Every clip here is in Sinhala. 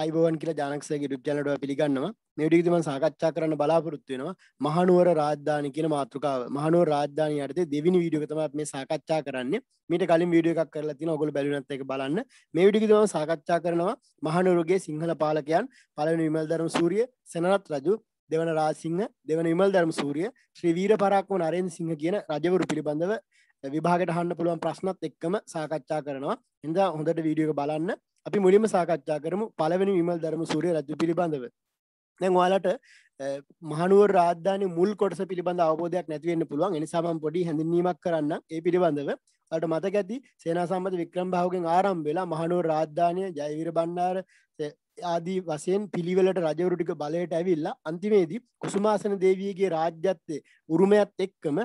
අයිබෝවන් කියලා ජානක්ෂගේ රුප් ජනටව පිළිගන්නවා මේටිකති මන් සාකච්ඡා කරන්න බලාපොරොත්තු වෙනවා මහනුවර රාජධානි කියන මාතෘකාව මහනුවර රාජධානි යටතේ දෙවිනි වීඩියෝ එක තමයි මේ සාකච්ඡා කරන්නේ මීට කලින් වීඩියෝ එකක් කරලා තියෙනවා ඔයගොල්ලෝ බැලුනත් ඒක බලන්න මේ වීඩියෝ එකේ තමයි සාකච්ඡා කරනවා මහනුවරගේ සිංහල පාලකයන් පළවෙනි විමල් ධර්ම සූරිය සෙනරත් රජු දෙවන රාසිංහ දෙවන විමල් ධර්ම සූරිය ශ්‍රී වීර පරාක්‍රම නරේන්ද්‍ර සිංහ කියන රජවරු පිළිබඳව විභාගට හන්න පුළුවන් ප්‍රශ්නත් එක්කම සාකච්ඡා කරනවා ඉඳ හොඳට වීඩියක බලන්න අපි මුලින්ම සාකච්ඡා කරමු පළවෙනි විමල් ධර්ම සූරිය රජු පිළිබඳව දැන් ඔයාලට මහනුවර රාජධානි මුල් කොටස පිළිබඳ අවබෝධයක් නැති වෙන්න පුළුවන්. ඒ නිසා මම පොඩි හැඳින්වීමක් කරන්නම්. ඒ පිළිබඳව ඔයාලට මතක ඇති සේනාසම්මත වික්‍රම බාහුගෙන් ආරම්භ වෙලා මහනුවර රාජධානිය ජයවීර බණ්ඩාර ආදී වශයෙන් පිළිවෙලට රජවරු ටික බලයට ඇවිල්ලා අන්තිමේදී කුසුමාසන දේවියගේ රාජ්‍යත්වයේ උරුමයත් එක්කම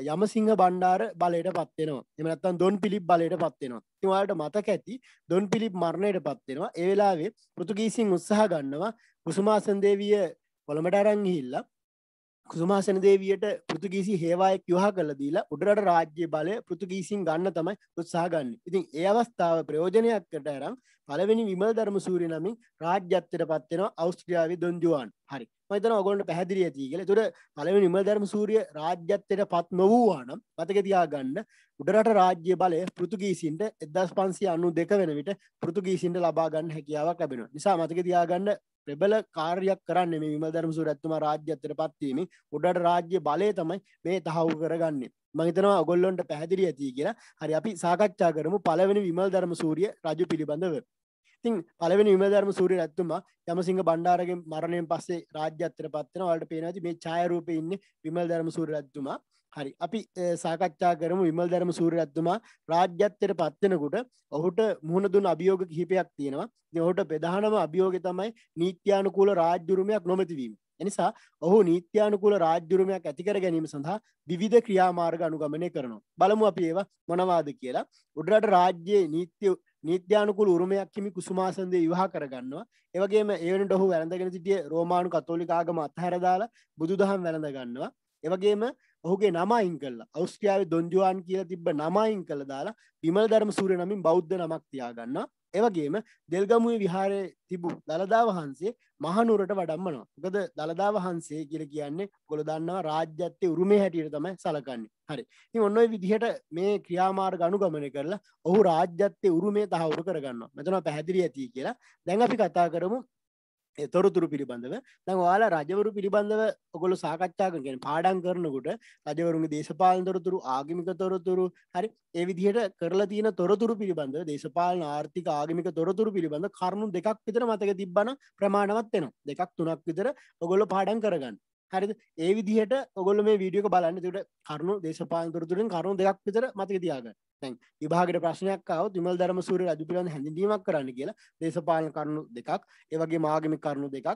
යමසිංහ බණ්ඩාර බලයට පත්වෙනවා එමනත්තන් දොන් පිලිප් බලයට පත්වෙනවා තිවාට මතක ඇති දොන් පිලිප් මරණයට පත්වෙනවා ඒවෙලාවේ පෘතුගීසින් උත්සාහ ගන්නවා කුසුමාසන්දේවිය කොළමට අරංහිල්ලා කුසුමාසන දේවයට පෘතුගීසි හේවායක් යහ කල දීලා උඩරට රාජ්‍ය බලය පෘතුගීසින් ගන්න තමයි උත්සාගන්න ඉතින් ඒ අවස්ථාව ප්‍රයෝජනයක්කට ඇරම් පලවෙනි විමල් ධර්ම සූරි නමින් රාජ්‍යත්තයට පත්වෙනවා අවස්ට්‍රියාවේ දොන්ජුවන් හරි මතන ඔගොන්ට පැහදිරිය තිීගල තුොට පලවෙනි විමල් ධර්ම සූරිය රාජ්‍යත්තයට පත් නොවූවානම් පතකතියා ගන්න උඩරට රාජ්‍ය බලය පෘතුගීසින්ට එදස් පන්සි අනු දෙක වෙන විට පෘතුගීසින්ට ලබාගන්න හැකියාවක් ලැබෙන නිසා මතක තියාගන්න ප්‍රබල කාර්යක් කරන්න මේ විමල් ධර්මසූර ඇත්තම රාජ්‍යත්තර පත්වීම උඩට රාජ්‍ය බලය තමයි මේ තහවු කරගන්න මහිතනවා ඔගොල්ලොන්ට පැහැදිරි ඇති කියලා හරි අපි සාකච්ඡා කරමු පළවෙනි විමල් ධර්ම සූරිය රජු පිළිබඳව ඉතින් පළවෙනි විමල් ධර්ම සූරිය ඇත්තුමා යමසිංහ බණ්ඩාරගේ මරණයෙන් පස්සේ රාජ්‍යත්තර පත්වන වලට පේනවා මේ ඡායාරූපේ ඉන්නේ විමල් ධර්ම සූරිය ඇත්තුමා හරි අපි සාකච්ඡා කරමු විමල් ධර්ම සූරියරත්තුමා රාජ්‍යත්වයට පත් වෙනකොට ඔහුට මුහුණ දුන්න අභියෝග කිහිපයක් තියෙනවා. ඉතින් ඔහුට ප්‍රධානම අභියෝගය තමයි නීත්‍යානුකූල රාජ්‍ය උරුමයක් නොමැති වීම. එනිසා ඔහු නීත්‍යානුකූල රාජ්‍ය උරුමයක් ඇති කර ගැනීම සඳහා විවිධ ක්‍රියාමාර්ග අනුගමනය කරනවා. බලමු අපි ඒවා මොනවාද කියලා. උඩරට රාජ්‍යයේ නීත්‍ය නීත්‍යානුකුල උරුමයක් හිමි කුසුමාසන්දය විවාහ කරගන්නවා ඒවගේම ඒවනට ඔහු වැළඳගෙන සිටිය රෝමාණු කතෝලිකාගම අත්හැරදාලා බුදුදහම් වැළඳ ගන්නවා ඒවගේම ඔහුගේ නමයින් කල්ලා අවස්ට්‍රියාවේ දොන්ජුවන් කියලා තිබ නමයින් කළ දාලා විමල් ධර්ම සූරය නමින් බෞද්ධ නමක් තියාගන්න එවගේම දෙල්ගමුවේ විහාරය තිබු දළදා වහන්සේ මහනුරට වඩම්මනවා ගද දළදා වහන්සේ කියල කියන්නේ කොළ දන්නවා රාජ්‍යත්තය උරුමේ හැටියට තමයි සලකන්නේ හරි ති ඔන්න විදිහට මේ ක්‍රියාමාර ගණු ගමන කරලා ඔහු රාජ්‍යත්තය උරුමේ තහවුරු කරගන්න මෙතන පැහැදිරි ඇති කියලා දැඟ අපි කතා කරමු තොරතුරු පිළිබඳව දැන් ඔයාලා රජවරු පිළිබඳව ඔගොල්ලෝ සාකච්ඡා කරන කියන්නේ පාඩම් කරනකොට රජවරුන්ගේ දේශපාලන තොරතුරු ආගමික තොරතුරු හරි ඒ විදිහට කරලා තියෙන තොරතුරු පිළිබඳව දේශපාලන ආර්ථික ආගමික තොරතුරු පිළිබඳ කරුණු දෙකක් විතර මතක තිබ්බනම් ප්‍රමාණවත් වෙනවා දෙකක් තුනක් විතර ඔගොල්ලෝ පාඩම් කරගන්න හරි ඒ විදිහට ඔගොල මේ වීඩියක බලන්න තුට කරුණු දේශපාන්තුරතුරින් කරුණු දෙයක් විතර මතක තියාග තැන් විභාගට ප්‍රශ්නයක්කාව තුමල් ධර්ම සූර රජු පිළන් හැඳීමක් කරන්න කියලා දේශපාලන කරුණු දෙකක් ඒවගේ මාගමි කරුණු දෙකක්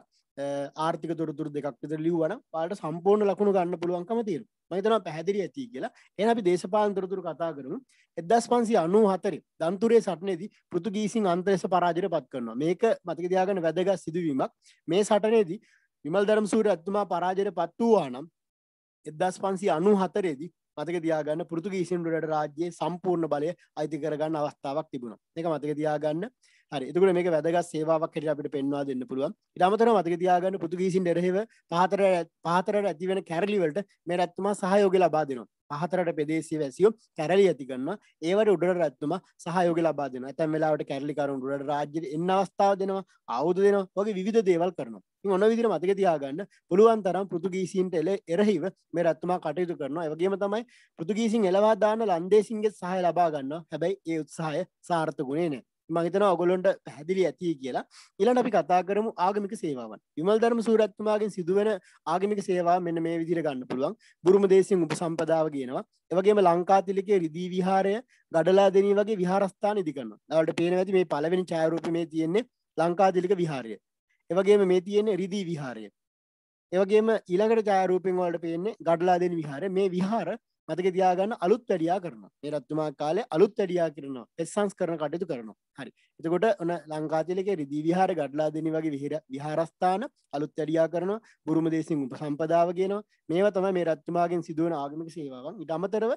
ආර්ථික තොරතුර දෙකක් විතර ලිව්වන පාට සම්පූර්ණ ලකුණු ගන්න පුළුවන්කම තියෙන මහිතන පැහැදිරි ඇති කියලා එන අපි දේශපාන්තරතුරු කතා කරමු එදස් පන්සි අනු හතරි දන්තුරේ සටනේදී පෘතුගීසින් අන්තරෙස පරාජයට පත් කරනවා මේක මතක දයාගන වැදගත් සිදුවීමක් මේ සටනේදී විමල් ධර්මසූර ඇත්තුමා පරාජයට පත් වූවා නම් එදස් පන්සි අනු හතරේදි මතක තියාගන්න පෘතුගීසින්ටට රාජ්‍යයේ සම්පූර්ණ බලය අයිති කරගන්න අවස්ථාවක් තිබුණා එක මතක තියාගන්න හරි එතකොට මේක වැදගත් සේවාවක් හැටියට අපිට පෙන්වා දෙන්න පුළුවන්. ඊට අමතරව මතක තියාගන්න පෘතුගීසින් එරෙහිව පහතර පහතරට ඇති වෙන කැරලි වලට මේ රැත්තුමා සහයෝගය ලබා දෙනවා. පහතරට ප්‍රදේශීය වැසියෝ කැරලි ඇති කරනවා. ඒවට උඩරට රැත්තුමා සහයෝගය ලබා දෙනවා. ඇතැම් වෙලාවට කැරලිකරුන් උඩරට රාජ්‍යයට එන්න අවස්ථාව දෙනවා, ආයුධ දෙනවා, වගේ විවිධ දේවල් කරනවා. ඉතින් ඔන්න විදිහට මතක තියාගන්න පුළුවන් තරම් පෘතුගීසින්ට එරෙහිව මේ රැත්තුමා කටයුතු කරනවා. ඒ වගේම තමයි පෘතුගීසින් එළවා දාන ලන්දේසින්ගේ සහාය ලබා ගන්නවා. හැබැයි ඒ උත්සාහය සාර්ථකුනේ නැහැ. මහිතන ඔගොලොන්ට පැදිලි ඇති කියලා ඉලන් අපි කතා කරමු ආගමික සේවාවන් විමල් ධර්ම සූරත්තුමාගෙන් සිදුවන ආගමික සේවා මෙන්න මේ විදිර ගන්න පුළුවන් බුරුම දේසින් උප සම්පදාව කියනවා එවගේම ලංකාතිලිකේ රිදී විහාරය ගඩලා දෙනී වගේ විහාරස්ථාන ඉදිකන්න දවට පේන ඇති මේ පලවෙනි චායරූප මේ තියෙන්නේ ලංකාතිලික විහාරය එවගේම මේ තියෙන්නේ රිදී විහාරය එවගේම ඊළඟට ජයරූපෙන් වලට පේන්නේ ගඩලා දෙන විහාර මේ විහාර මතක තියාගන්න අලුත් වැඩියා කරනවා මේ රත්තුමා කාලය අලුත් වැඩියා කරනවා එස්සංස් කරන කටයුතු කරනවා හරි එතකොට ඔන ලංකාතිලක රිදී විහාර ගඩලා දෙනි වගේ විහිර විහාරස්ථාන අලුත් වැඩියා කරනවා බුරුම දේසින් උප සම්පදාව කියනවා මේවා තමයි මේ රත්තුමාගෙන් සිදුවන ආගමික සේවාවන් ඊට අමතරව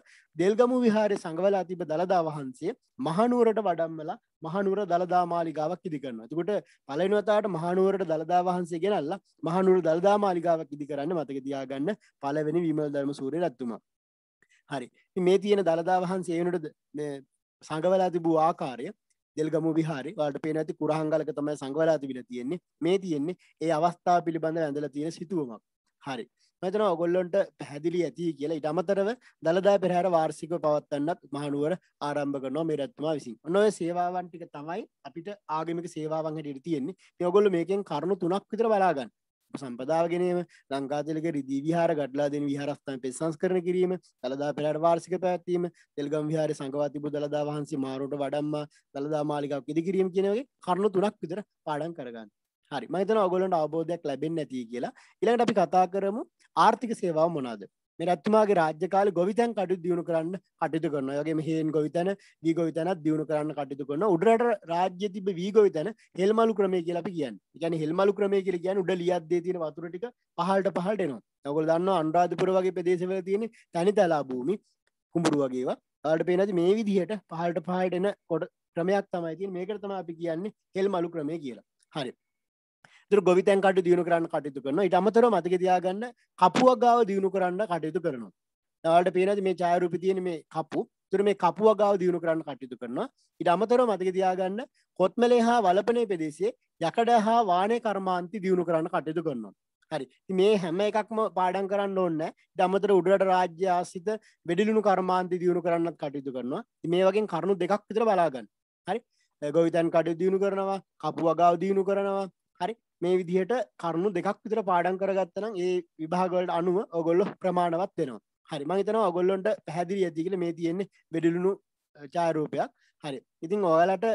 දෙල්ගමු විහාරයේ සංගවලා තිබ දලදා වහන්සේ මහනුවරට වඩම්මලා මහනුවර දළදා මාලිගාවක් ඉදි කරනවා. එතකොට පළවෙනි වතාවට මහනුවරට දළදා වහන්සේ ගෙනල්ලා මහනුවර දළදා මාලිගාවක් ඉදි කරන්න මතක තියාගන්න පළවෙනි විමල ධර්ම සූරිය රජතුමා. හරි මේ තියෙන දළදා වහන්සේ වනට සඟවලා තිබූ ආකාරය දෙල්ගම විහාරි වාට පේන ඇති කුරහංගලක තමයි සංගවලා තිබිල තියෙන්නේ මේ තියෙන්නේ ඒ අවස්ථා පිළිබඳ ඇඳල තියෙන සිතුවමක් හරි මෙතන ඔගොල්ලොන්ට පැහැදිලි ඇති කියලා ඉට අමතරව දළදා පෙරහර වාර්සික පවත්වන්නත් මහනුවර ආරම්භ කරනවා මේ රැත්තුමා විසින් නොය සේවාවන් ටික තමයි අපිට ආගමික සේවාවන් හැටියට තියෙන්නේ මේ ඔගොල්ලෝ මේකෙන් කරුණු තුනක් විතර බලාගන්න සම්පදාව ගෙනීම ලංකාතිලක රිදී විහාර ගඩලා දෙන විහාරස්ථාන පෙසංස් කරන කිරීම දළදා පෙරට වාර්සික පැවැත්වීම තෙල්ගම් විහාර සංකවතිබු දළදා වහන්සේ මාරුට වඩම්ම දළදා මාලිකක් ඉදි කිරීම කියනගේ කරුණු තුනක් විතර පාඩන් කරගන්න හරි මතන ඔගොලන්ට අවබෝධයක් ලැබෙන් නැති කියලා ඉළඟට අපි කතා කරමු ආර්ථික සේවාව මොනාද මේ රත්තුමාගේ රාජ්‍යකාල ගොවිතැන් කටයුතු දියුණු කරන්න කටයුතු කරනවා. ඒ වගේම හේන් ගොවිතැන, වී ගොවිතැනත් දියුණු කරන්න කටයුතු කරනවා. උඩරට රාජ්‍ය තිබ්බ වී ගොවිතැන හෙල්මලු ක්‍රමය කියලා අපි කියන්නේ. ඒ කියන්නේ හෙල්මලු ක්‍රමය කියලා කියන්නේ උඩ ලියද්දී තියෙන වතුර ටික පහළට පහළට එනවා. ඔයගොල්ලෝ දන්නවා අනුරාධපුර වගේ ප්‍රදේශවල තියෙන තනිතලා භූමි කුඹුරු වගේ ඒවා. ඔයාලට පේනවාද මේ විදිහට පහළට පහළට එන කොට ක්‍රමයක් තමයි තියෙන්නේ. මේකට තමයි අපි කියන්නේ හෙල්මලු ක්‍රමය කියලා. හරි. දුර ගොවිතැන්කට දියුණු කරන්න කටයුතු කරන ඉට අමතර මතක තියාගන්න කපුුවක් ගාව දියුණු කරන්න කටයුතු කරනවා. දවට පේනද මේ චායරූපි තියෙන මේ කපු තුර මේ කපුුව ගාව දියුණු කරන්න කටයුතු කරනවා ඉට අමතර මතක තියාගන්න කොත්මලේ හා වලපනේ පෙදේශේ යකඩ හා වානය කර්මාන්ති දියුණු කරන්න කටයුතු කරනවා. හරි මේ හැම එකක්ම පාඩන් කරන්න ඕන්න දමතර උඩට රාජ්‍ය ආසිත වැඩිලුණු කර්මාන්ති දියුණු කරන්නත් කටයුතු කරනවා මේ වගේ කරුණු දෙකක් විතර බලාගන්න හරි ගොවිතන් කටයු දියුණු කරනවා කපු වගාව දියුණු කරනවා මේ විදිහට කරුණු දෙකක් විතර පාඩම් කරගත්තනම් ඒ විභාගවලට අනුව ඔගොල්ලො ප්‍රමාණවත් වෙනවා හරි මහිතන ඔගොල්ලොන්ට පැහැදිරි ඇතිකල මේ තියෙන්නේ බෙඩිලුණු චාරූපයක් හරි ඉතින් ඔයාලට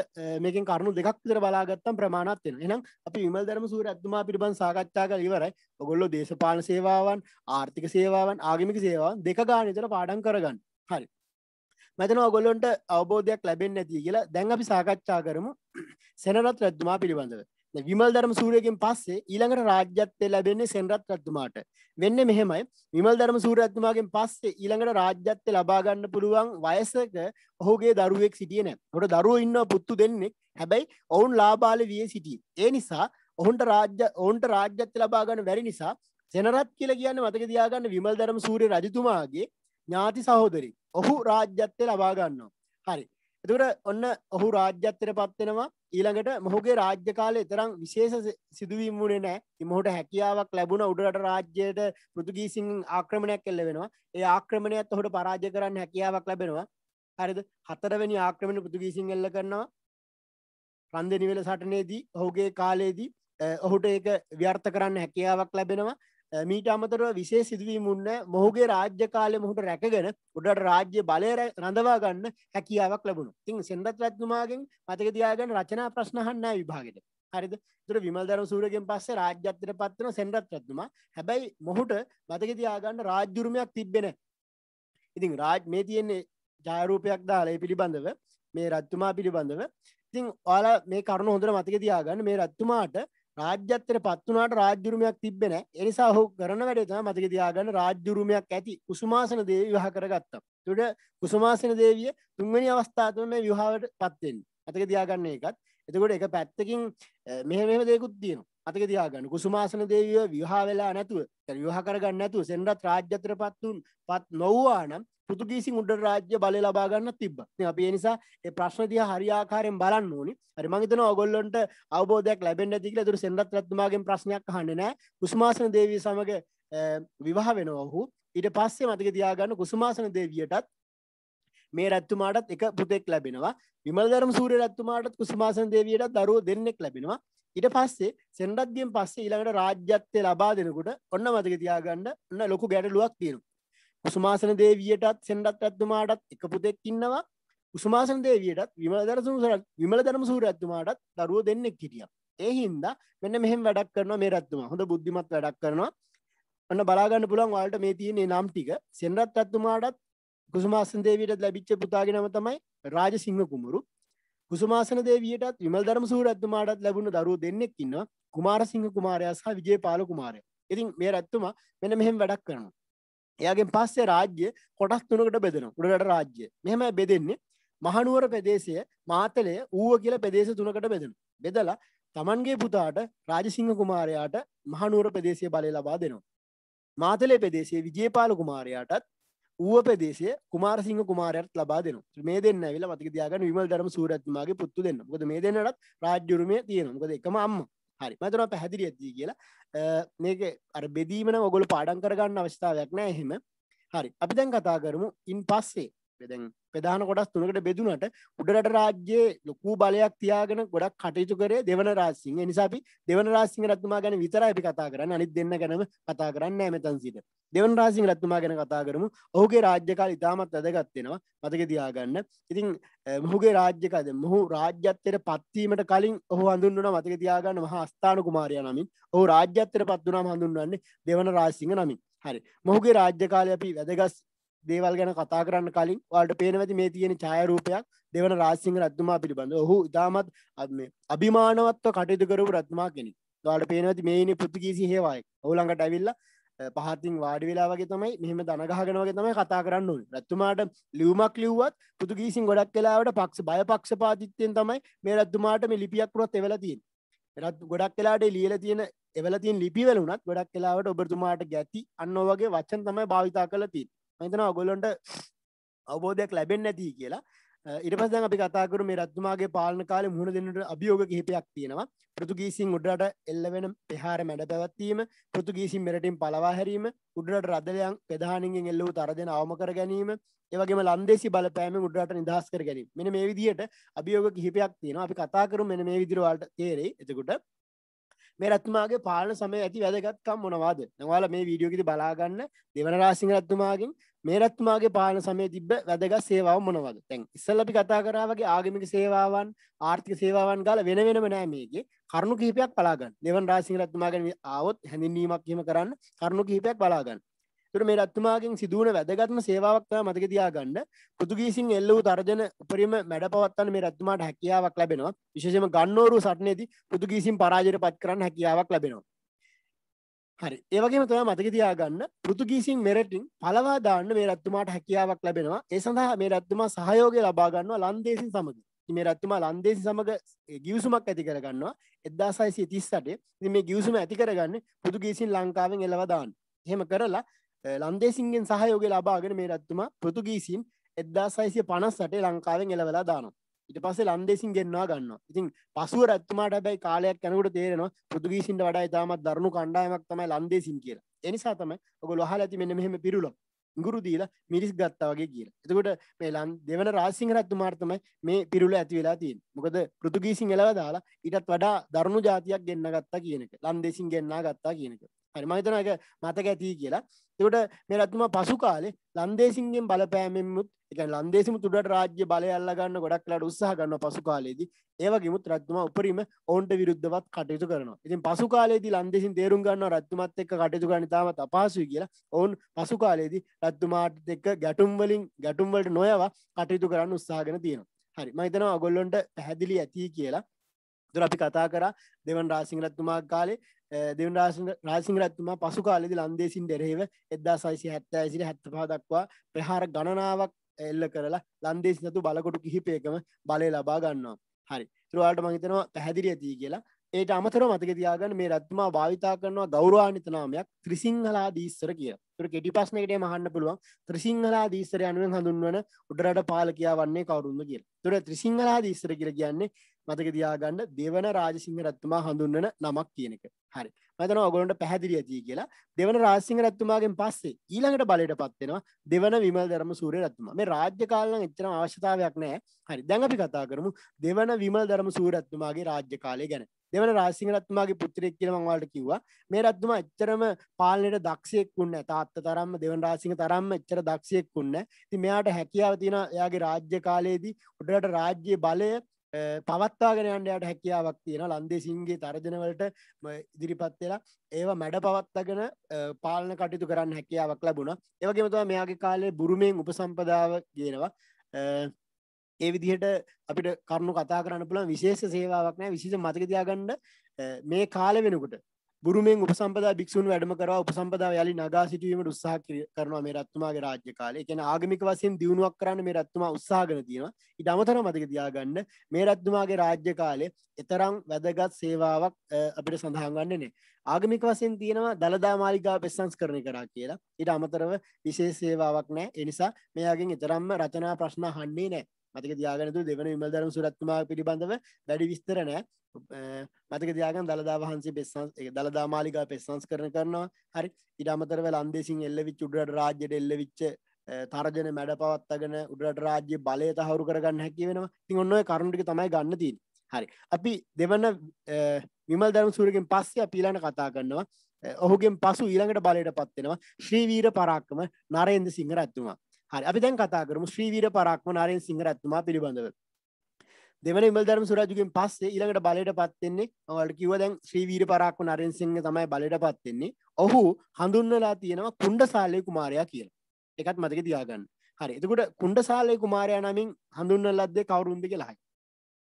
මේකින් කරුණු දෙකක් විතර බලාගත්තම් ප්‍රමාණවත් වෙනවා එහෙනම් අපි විමල් ධර්ම සූර ඇතුමා පිළිබඳ සාකච්ඡා කරලා ඉවරයි ඔගොල්ලෝ දේශපාලන සේවාවන් ආර්ථික සේවාවන් ආගමික සේවාවන් දෙක ගන්න විතර පාඩම් කරගන්න හරි මම ඔගොල්ලොන්ට අවබෝධයක් ලැබෙන්නේ නැති කියලා දැන් අපි සාකච්ඡා කරමු සෙනරත් රැද්දුමා පිළිබඳව විමල් ධර්ම සූරයගෙන් පස්සේ ඊළඟට රාජ්‍යත්වය ලැබෙන්නේ සෙන්රත් රත්තුමාට වෙන්න මෙහෙමයි විමල් ධර්ම සූරත්තුමාගෙන් පස්සේ ඊළඟට රාජ්‍යත්වය ලබාගන්න පුළුවන් වයසක ඔහුගේ දරුවෙක් සිටිය නෑ ොට දරුව ඉන්න පුත්තු දෙන්නෙක් හැබැයි ඔවුන් ලාබාල විය සිටී ඒ නිසා ඔහුන්ට රාජ්‍ය ඔවුන්ට රාජ්‍යත්වය ලබාගන්න වැරි නිසා සෙනරත් කියල කියන්න මතක දයාගන්න විමල් ධර්ම සූරය රජතුමාගේ ඥාති සහෝදරි ඔහු රාජ්‍යත්වය ලබාගන්නවා හරි එතුකට ඔන්න ඔහු රාජ්‍යත්තර පත්වෙනවා ඊළඟට මොහුගේ රාජ්‍ය කාලය තරම් විශේෂ සිදුවීම් වුණේ නෑ මොහට හැකියාවක් ලැබුණ උඩට රාජ්‍යයට පෘතුගීසින් ආක්‍රමණයක් කෙල්ල වෙනවා ඒ ආක්‍රමණයත් ඔහට පරාජ කරන්න හැකියාවක් ලැබෙනවා හරිද හතරවැනි ආක්‍රමණ පෘතුගීසින් එල්ල කරනවා රන්දනිවෙල සටනේදී ඔහුගේ කාලයේදී ඔහුට ඒක ව්‍යර්ථ කරන්න හැකියාවක් ලැබෙනවා මීට අමතරව විශේ සිදුවීමුන්න මොහුගේ රාජ්‍ය කාලය මොහුට රැකගෙන උඩට රාජ්‍ය බලය රඳවා ගන්න හැකියාවක් ලැබුණු තින් සෙන්දත් රැත්තුමාගෙන් මතක තියාගෙන රචනා ප්‍රශ්නහන්න විභාගෙට හරිද තුර විමල්දර සූරගෙන් පස්සේ රාජ්‍යත්තර පත්වන සෙන්රත් රැත්තුමා හැබැයි මොහුට මතක තියාගන්න රාජ්‍යුරමයක් තිබෙන ඉතින් රාජ් මේ තියෙන්නේ ජාරූපයක් දාලය පිළිබඳව මේ රත්තුමා පිළිබඳව ඉතින් ඔයාලා මේ කරුණු හොඳට මතක තියාගන්න මේ රත්තුමාට රාජ්‍යත්වයට පත් වුණාට රාජ්‍ය උරුමයක් තිබ්බේ නැහැ. ඒ නිසා ඔහු කරන වැඩේ තමයි මතක තියාගන්න රාජ්‍ය උරුමයක් ඇති කුසුමාසන දේවිය විවාහ කරගත්තා. ඒකට කුසුමාසන දේවිය තුන්වෙනි අවස්ථාව තුන මේ විවාහවට පත් වෙන්නේ. මතක තියාගන්න ඒකත්. එතකොට එක පැත්තකින් මෙහෙම මෙහෙම දේකුත් තියෙනවා. අතක තියාගන්න කුසුමාසන දේවිය විවාහ වෙලා නැතුව විවාහ කරගන්න නැතුව සෙනරත් රාජ්‍යතර පත්තුන් පත් නොවවා නම් පුතුගීසින් උඩ රාජ්‍ය බලය ලබා ගන්න තිබ්බා. ඉතින් අපි ඒ නිසා ඒ ප්‍රශ්න දිහා හරි ආකාරයෙන් බලන්න ඕනි. හරි මම හිතනවා ඔයගොල්ලන්ට අවබෝධයක් ලැබෙන්නේ නැති කියලා. ඒතර සෙනරත් රත්තුමාගෙන් ප්‍රශ්නයක් අහන්නේ නැහැ. කුසුමාසන දේවිය සමග විවාහ වෙනවා ඔහු. ඊට පස්සේ මතක තියාගන්න කුසුමාසන දේවියටත් මේ රැත්තුමාටත් එක පුතෙක් ලැබෙනවා විමල්දරම සූර්ය රැත්තුමාටත් කුසුමාසන දේවියටත් දරුවෝ දෙන්නෙක් ලැබෙනවා ඉට පස්සේ සෙන්ඩත්ගෙන් පස්සේ ඊළඟට රාජ්‍යත්තය ලබා දෙනකුට ඔන්න මතක තියාගන්න ඔන්න ලොකු ගැටලුවක් තියෙනු උසුමාසන දේවියටත් සෙන්ඩත් ඇත්තුමාටත් එක පුතෙක් ඉන්නවා උසුමාසන දේවියටත් විමලදර සුසර විමල දරම සූර ඇත්තුමාටත් දරුව දෙන්නෙක් හිටිය. ඒ හින්දා මෙන්න මෙහෙම වැඩක් කරනවා මේ රත්තුම හොඳ බුද්ධිමත් වැඩක් කරනවා ඔන්න බලාගන්න පුළන් වාලට මේ තියන්නේ නම් ටික සෙන්රත් ඇත්තුමාටත් කුසුමාසන් දේවියටත් ලැබිච්ච පුතාගෙනම තමයි රාජ සිංහ කුමරුත් කුසුමාසන දේවියටත් විමල් ධර්ම සූරත්තුමාටත් ලැබුණ දරුවෝ දෙන්නෙක් ඉන්නවා කුමාරසිංහ කුමාරයා සහ විජේපාල කුමාරය. ඉතින් මේ රැත්තුමා මෙන්න මෙහෙම වැඩක් කරනවා. එයාගෙන් පස්සේ රාජ්‍ය කොටස් තුනකට බෙදෙනවා. උඩරට රාජ්‍ය. මෙහෙමයි බෙදෙන්නේ. මහනුවර ප්‍රදේශය, මාතලය, ඌව කියලා ප්‍රදේශ තුනකට බෙදෙනවා. බෙදලා තමන්ගේ පුතාට රාජසිංහ කුමාරයාට මහනුවර ප්‍රදේශයේ බලය ලබා දෙනවා. මාතලේ ප්‍රදේශයේ විජේපාල කුමාරයාටත් ඌව ප්‍රදේශය කුමාරසිංහ කුමාරයට ලබා දෙන මේ දෙන්න වෙලා මතික තියාගන්න විමල් දරම සූරත්මගේ පුත්තු දෙන්න ොද මේ දෙන්නටත් රාජ්‍යුරුමය තියෙනකොද එකම අම්ම හරි මතන පැහැදිරි ඇදී කියලා මේක අර බෙදීමන ඔගොල පාඩන් කරගන්න අවස්ථාවයක් නෑ එහෙම හරි අපි දැන් කතා කරමු ඉන් පස්සේ දැන් ප්‍රධාන කොටස් තුනකට බෙදුනට උඩරට රාජ්‍යයේ ලොකු බලයක් තියාගෙන ගොඩක් කටයුතු කරේ දෙවන රාසිංහ නිසාපි දෙවන රාසිංහ රත්තුමා ගැන විතර අපි කතා කරන්න අනිත් දෙන්න ගැනම කතා කරන්න ඇමතන් සිට දෙවන් රාසිංහ රත්තුමා ගැන කතා කරමු ඔහුගේ රාජ්‍යකාල ඉතාමත් වැදගත්වෙනවා මතක තියාගන්න ඉතින් මොහුගේ රාජ්‍යකද මොහු රාජ්‍යත්තයට පත්වීමට කලින් ඔහු හඳුන්වන මතක තියාගන්න මහා අස්ථාන කුමාරයා නමින් ඔහු රාජ්‍යත්තයට පත්වනාම හඳුන්වන්නේ දෙවන රාසිංහ නමින් හරි මොහුගේ රාජ්‍යකාලය අපි වැදගස් දේවල් ගැන කතා කරන්න කලින් වාට පේනවති මේ තියෙන චායරූපයක් දෙවන රාසිංහ රත්තුමා පිළිබඳ ඔහු ඉතාමත් අත්ම අභිමානවත්ව කටයුතු කරපු රත්මා කෙනෙක් වාට පේනවති මේනි පුතුකීසි හේවායි ඔවුළඟට ඇවිල්ලා පහතින් වාඩි වෙලාවගේ තමයි මෙහම දනගහගෙනවගේ තමයි කතා කරන්න රත්තුමාට ලියවමක් ලිව්වත් පුතු ගීසින් ගොඩක් කලාවට පක්ෂ බයපක්ෂ පාතිත්තයෙන් තමයි මේ රත්තුමාට මේ ලිපියක් පුරත් එවලතින් රත් ගොඩක් කලාට ලියල තියෙන එවලතින් ලිපිවල වනත් ගොඩක් කලාවට ඔබතුමාට ගැති අන්න වගේ වචන් තමයි භාවිතා කළ තිී මෙතන ඔගොල්ලොන්ට අවබෝධයක් ලැබෙන් නැති කියලා ඉරපසන් අපි කතාකර මේ රත්තුමාගේ පාලන කාලේ මුහුණ දෙන්නට අභියෝග කිහිපයක් තියෙනවා පෘතුගීසින් උඩරට එල්ලවෙන පෙහාර මැඩ පැවත්වීම පෘතුගීසින් මෙරටින් පලවා හැරීම උඩරට රදලයන් ප්‍රධානිගෙන් එල්ලූ තරදෙන අවම කර ගැනීම ඒවගේම ලන්දේසි බලපෑම උඩරට නිදහස් කර ගැනීම මෙන මේ විදිහට අභියෝග කිහිපයක් තියෙනවා අපි කතාකරු මෙන මේ විදිරවාට තේරෙයි එතකුට මේ රත්තුමාගේ පාලන සමය ඇති වැදගත්කම් මොනවාද නවාල මේ වීඩියෝකිති බලාගන්න දෙවන රාසිංහ රත්තුමාගෙන් මේ රත්තුමාගේ පාලන සමය තිබ වැදගත් සේවාව මොනවද තැන් ඉස්සල් අපි කතා කරාවගේ ආගමික සේවාවන් ආර්ථික සේවාවන් ගාල වෙන වෙනම නෑ මේගේ කරුණු කීපයක් බලාගන්න දෙවන් රාසිංහ රත්තුමාගෙන ආවොත් හැඳින්වීමක් කියම කරන්න කරුණු කීපයක් බලාගන්න තුර මේ රත්තුමාගෙන් සිදුවන වැදගත්ම සේවාවක්තා මතක තියාගන්න පෘතුගීසින් එල්ල වූ තර්ජන උපරිම මැඩ පවත්තන්න මේ රත්තුමාට හැකියාවක් ලැබෙනවා විශෂම ගන්නෝරු සටනේති පෘතුගීසින් පරාජයට පත් කරන්න හැකියාවක් ලැබෙනවා හරි ඒවගේම තොය මතක තියාගන්න පෘතුගීසින් මෙරටින් පලවා දාන්න මේ රත්තුමාට හැකියාවක් ලැබෙනවා ඒ සඳහා මේ රත්තුමා සහයෝගය ලබාගන්නවා ලන්දේසින් සමඟ මේ රත්තුමා ලන්දේසි සමඟ ගියවසුමක් ඇති කරගන්නවා එදදාසයි සිතිස්සට මේ ගියවසුම ඇති කරගන්න පුදුගීසින් ලංකාවෙන් එලවදාන්න හෙම කරලා ලන්දේසින්ගෙන් eh, සහයෝග ලබාගෙන මේ රැත්තුම පෘතුගීසින් එදදා සයිසිය පනස් සටේ ලංකාවෙන් එලවෙලා දානවා ඉට පස්සේ ලන්දේසින් ගෙන්වා ගන්න ඉතින් පසුව රැත්තුමාට හැබැයි කාලයක් කැනකට තේරෙනවා පෘතුගීසින්ට වඩා තාමත් දරුණු කණ්ඩායමක් තමයි ලන්දේසින් කියලා එනිසා තමයි ඔක ලොහල ඇති මෙන්න මෙහෙම පිරුල ඉගුරු දීලා මිරිස් ගත්තා වගේ කියලා එතකොට මේ ලන් දෙවන රාසිංහ රැත්තුමාට තමයි මේ පිරුල ඇති වෙලා තියෙන මොකද පෘතුගීසින් එලව දාලා ඊටත් වඩා දරුණු ජාතියක් ගෙන්න ගත්තා කියන එක ලන්දේසින් ගෙන්නා ගත්තා කියන එක හරි මම හිතනවා ඒක මතක ඇති කියලා එකට මේ රත්තුම පසු කාලේ ලන්දේසින්ගෙන් බලපෑමෙන්මුත් එක ලන්දේසිම තුඩට රාජ්‍ය බලය අල්ලගන්න ගොඩක්ලට උත්සාහ ගන්න පසු කාලයේදී ඒවගේමුත් රත්තුම උපරිම ඔවන්ට විරුද්ධවත් කටයුතු කරනවා ඉතින් පසු කාලයේදී ලන්දේසින් තේරුම් ගන්නවා රත්තුමත් එක්ක කටයුතු කරන්න තාමත් අපහසුයි කියලා ඔවුන් පසු කාලයේදී රත්තුමාට එක්ක ගැටුම් වලින් ගැටුම් වලට නොයවා කටයුතු කරන්න උත්සාහගෙන තියෙනවා හරි මම හිතනවා ඔයගොල්ලන්ට පැහැදිලි ඇති කියලා දුර අපි කතා කරා දෙවන් රාසිංහරත්තුමා කාලේ Eh, දෙවන් රාසිංරත්තුමා පසු කාලෙද ලන්දේසින් ඩෙරෙහිව එදදා සයිසි හැත්තෑ සිට හැත්ත පහ දක්වා ප්‍රහාර ගණනාවක් එල්ල කරලා ලන්දේසි නතු බලකොටු කිහිපයකම බලය ලබා ගන්නවා හරි තුරවාට මහිතනවා පැහැදිරි ඇති කියලා ඒට අමතර මතක තියාගන්න මේ රත්තුමා භාවිතා කරනවා ගෞරවානිතනාමයක් ත්‍රිසිංහලා දීස්සර කිය තුර කෙටි පස්සනකටේ මහන්න පුළුවන් ත්‍රසිංහලා දීස්සර යනුවෙන් හඳුන්වන උඩරට පාලකයා වන්නේ කවරුන්ද කියලා තුර ත්‍රිසිංහලා දීස්සර කියර කියන්නේ මතක දයාගන්න දෙවන රාජසිංහ රත්තුමා හඳුන්වන නමක් කියනක හරි මතන ඔගොලන්ට පැහැදිලි ඇති කියලා දෙවන රාසිංහ රත්තුමාගෙන් පස්සේ ඊළඟට බලට පත්වෙනවා දෙවන විමල් ධර්ම සූරය රත්තුමා මේ රාජ්‍යකාලන එච්චන අවශ්‍යතාවයක් නෑ හරි දැඟ අපි කතා කරමු දෙවන විමල් ධර්ම සූරත්තුමාගේ රාජ්‍ය කාලය ගැන දෙවන රාසිංහ රත්තුමාගේ පුත්‍රයෙක් කියලා මම ඔයාලට කිව්වා මේ රත්තුමා එච්චරම පාලනයට දක්ෂයෙක් වුණේ නැහැ තාත්තා තරම්ම දෙවන රාසිංහ තරම්ම එච්චර දක්ෂයෙක් වුණේ නැහැ ඉතින් මෙයාට හැකියාව තියෙනවා එයාගේ රාජ්‍ය කාලයේදී උඩරට රාජ්‍ය බලය පවත්වාගෙන යන්ඩයට හැකියාවක් තියෙන ලන්දේසින්ගේ තර්ජනවලට ඉදිරිපත් වෙලා ඒවා මැඩ පවත්තගෙන පාලන කටයුතු කරන්න හැකියාවක් ලැබුණ ඒවගේමතුව මෙයාගේ කාලේ බුරුමයෙන් උපසම්පදාව ගෙනවා ඒ විදිහට අපිට කරුණු කතා කරන්න පුළන් විශේෂ සේවාවක් නෑ විශෂ මතකතියාගණ්ඩ මේ කාල වෙනකුට බුරුමෙන් උපසම්පදා භික්ෂූන් වැඩම කරවා උපසම්පදා යාලි නගා සිටුවීමට උත්සාහ කරනවා මේ රත්තුමාගේ රාජ්‍ය කාලේ. ඒ කියන්නේ ආගමික වශයෙන් දියුණුවක් කරන්න මේ රත්තුමා උත්සාහගෙන තියෙනවා. ඊට අමතරව මතක තියාගන්න මේ රත්තුමාගේ රාජ්‍ය කාලේ එතරම් වැදගත් සේවාවක් අපිට සඳහන් වෙන්නේ නැහැ. ආගමික වශයෙන් තියෙනවා දලදා මාලිගාව ප්‍රසංස්කරණය කරා කියලා. ඊට අමතරව විශේෂ සේවාවක් නැහැ. ඒ නිසා මෙයාගෙන් එතරම්ම රචනා ප්‍රශ්න අහන්නේ නැහැ. මතක තියාගනතු දෙවන විමල්දරම් සුරත්තුමා පිළිබඳව වැඩි විස්තර නෑ මතක තියාගන් දළදා වහන්සේ පෙස්සන් දළදා මාලිකා පෙස්සංස් කරන කරනවා හරි ඉඩමතරව ලන්දේසින් එල්ලවිච් උඩට රාජ්‍යයට එල්ලවිච්ච තරජන මැඩ පවත්තගෙන උඩට රාජ්‍ය බලය තහවුරු කරගන්න හැකි වෙනවා තින් ඔන්නඔය කරුණටික තමයි ගන්න තිීන් හරි අපි දෙවන්න විමල් දරම් සූරකින් පස්සේ පිලන කතා කරනවා ඔහුගෙන් පසු ඊළඟට බලයට පත්වෙනවා ශ්‍රීවීර පරාක්කම නරේන්ද සිංහ රැත්තුමා හරි අපි දැන් කතා කරමු ශ්‍රීවීර පරක්මනාරයෙන් සිංහ රැත්තුමා පිළිබඳව දෙවන ඉමල් ධර්ම සුරජුගෙන් පස්සේ ඊළඟට බලයට පත්වෙන්නේ ඔයාලට කිව්ව දැන් ශ්‍රීවීර පරක්ම නරෙන් සිංහ තමයි බලයට පත්වෙන්නේ ඔහු හඳුන්වලා තියෙනවා කුණ්ඩසාලේ කුමාරයා කියලා එකත් මතක තියාගන්න හරි එතකොට කුණ්ඩසාලේ කුමාරයා නමින් හඳුන්වන ලද්දේ කවුරුන්ද කියලා හයි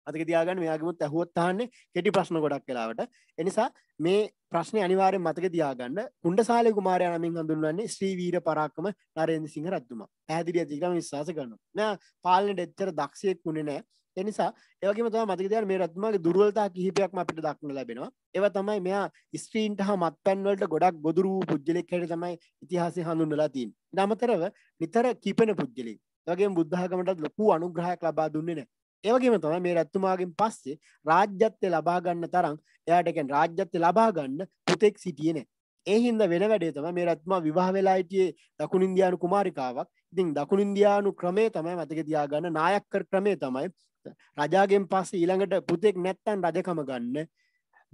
අතක තියාගන්න මෙයාගමුත් ඇහුවත්තාන්නේ කෙටි ප්‍රශ්න ගොඩක් කලාවට එනිසා මේ ප්‍රශ්න අනිවාරෙන් මතක තියාගන්න කුන්ඩසාල කුමාරය නමින් හඳුන්වන්නේ ශ්‍රීවීර පරාක්කම නරේන්ද සිංහ රජතුමා පැහැදිලිය දිගම විශ්වාස කරනවා නෑ පාලනයට එච්චර දක්ෂයෙක් වුණේ නෑ එනිසා ඒවගේම තම මතකදයන් මේ රත්මගේ දුරුවල්තා කිහිපයක් අපිට දක්න ලැබෙනවා ඒව තමයි මෙයා ස්ත්‍රීන්ට හා මත් පැන්වලට ගොඩක් ගොදුරූ පුද්ගලෙක් හැට තමයි ඉතිහාසය හඳුන්නලා තින් නමතරව නිතර කිපෙන පුද්ගලින් වගේ බුද්ධහකමටත් ලොකු අනුග්‍රහයක් ලබා දුන්නේ නෑ ඒවගේම තමයි මේ රැත්තුමාගෙන් පස්සේ රාජ්‍යත්ය ලබාගන්න තරම් එයාටකෙන් රාජ්‍යත්ය ලබාගන්න පුතෙක් සිටියනේ ඒහින්ද වෙන වැඩේ තම මේ රත්මා විවාහවෙලායිටයේ දකුණ ඉන්දයානු කුමාරිකාවක් ඉතින් දකුණ ඉන්දයානු ක්‍රමේ තමයි මතක තියාගන්න නායක්කර ක්‍රමේ තමයි රජාගෙන් පස්ස ඊළඟට පුතෙක් නැත්තන් රජකම ගන්න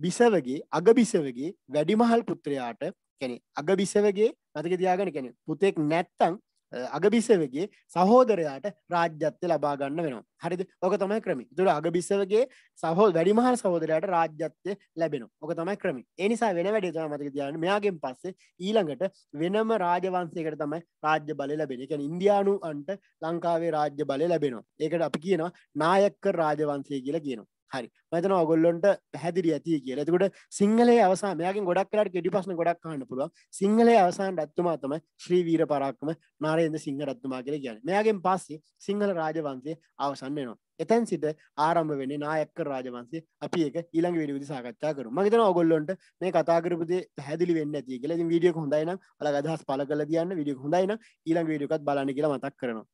බිසවගේ අගබිසවගේ වැඩිමහල් පුත්‍රයාට කැනෙ අගබිසවගේ මතක තියාගෙන කැනෙ පුතෙක් නැත්තං අගබිස්සවගේ සහෝදරයාට රාජ්‍යත්ය ලබා ගන්න වෙනවා. හරිද? ඔක තමයි ක්‍රමය. ඒතර අගබිස්සවගේ සහෝද වැඩිමහල් සහෝදරයාට රාජ්‍යත්ය ලැබෙනවා. ඔක තමයි ක්‍රමය. ඒ නිසා වෙන වැඩේ තමයි මතක තියාගන්න. මෙයාගෙන් පස්සේ ඊළඟට වෙනම රාජවංශයකට තමයි රාජ්‍ය බලය ලැබෙන්නේ. ඒ කියන්නේ ඉන්දියානුන්ට ලංකාවේ රාජ්‍ය බලය ලැබෙනවා. ඒකට අපි කියනවා නායක්ක රාජවංශය කියලා කියනවා. හරි මතන ඔගොල්ලොන්ට පැහැදිරි ඇති කියලා එතකොට සිංහලේ අවසා මෙයාගෙන් ගොඩක් කලාට කෙඩි ප්‍රශ්න ගොඩක් අහන්න පුළුවන් සිංහලේ අවසාන රජතුමා තමයි ශ්‍රී වීර පරාක්‍රම නාරේන්ද්‍ර සිංහ රජතුමා කියලා කියන්නේ. මෙයාගෙන් පස්සේ සිංහල රාජවංශය අවසන් වෙනවා. එතැන් සිට ආරම්භ වෙන්නේ නායක්ක රාජවන්සේ අපි ඒක ඊළඟ වීඩියෝ විදිහට සාකච්ඡා කරමු. මම හිතන ඕගොල්ලොන්ට මේ කතා කරපු දේ පැහැදිලි වෙන්නේ නැති කියලා. ඉතින් වීඩියෝ එක හොඳයි නම් ඔයාලා අදහස් පළ කරලා තියන්න. වීඩියෝ එක හොඳයි නම් ඊළඟ වීඩියෝ එකත් බලන්න කියලා මතක් කරනවා.